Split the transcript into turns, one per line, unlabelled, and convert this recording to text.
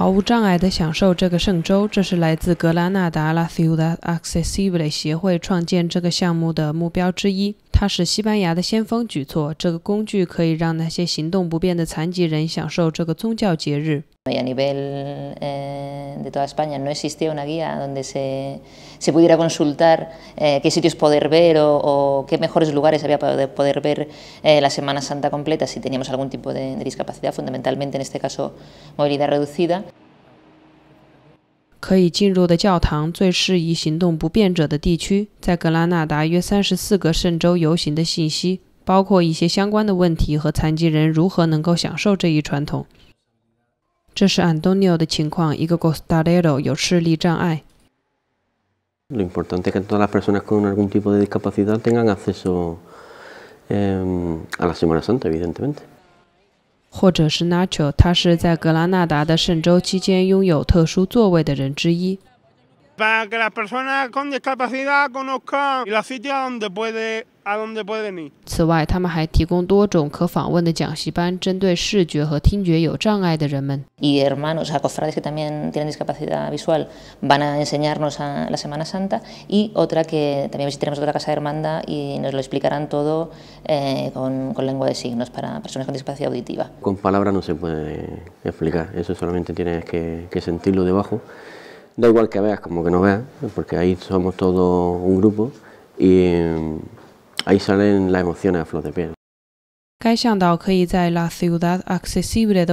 毫无障碍地享受这个圣周，这是来自格拉纳达拉蒂欧达 a c c e s i b l e 协会创建这个项目的目标之一。它是西班牙的先锋举措。这个工具可以让那些行动不便的残疾人享受这个宗教节日。
de toda España, no existía una guía donde se, se pudiera consultar eh, qué sitios poder ver o, o, qué mejores lugares había para poder ver eh, la Semana Santa completa si teníamos algún tipo de, de discapacidad, fundamentalmente en este caso movilidad reducida.
可以进入的教堂最适宜行动不便者的地区，在格拉纳达约三十四个圣州游行的信息，包括一些相关的问题和残疾人如何能够享受这一传统。这是安东尼奥的情况，一个 g h 有视力障碍。
lo importante es que todas las personas con algún tipo de discapacidad tengan acceso a la semana santa, evidentemente.
或者是 Nacho，他是在格拉纳达的圣周期间拥有特殊座位的人之一。
para que las personas con discapacidad conozcan ...y la sitios a donde puede a pueden ir.
"...y hermanos, a cofrades que también tienen discapacidad visual, van a enseñarnos a la Semana Santa y otra que también visitaremos otra casa de hermanda y nos lo explicarán todo eh, con, lengua de signos para personas con discapacidad auditiva.
Con palabras no se puede explicar, eso solamente tienes que, que sentirlo debajo da igual que veas como que no veas, porque ahí somos todo un grupo y mm, ahí salen las emociones a flote de piel.
Ciudad Accesible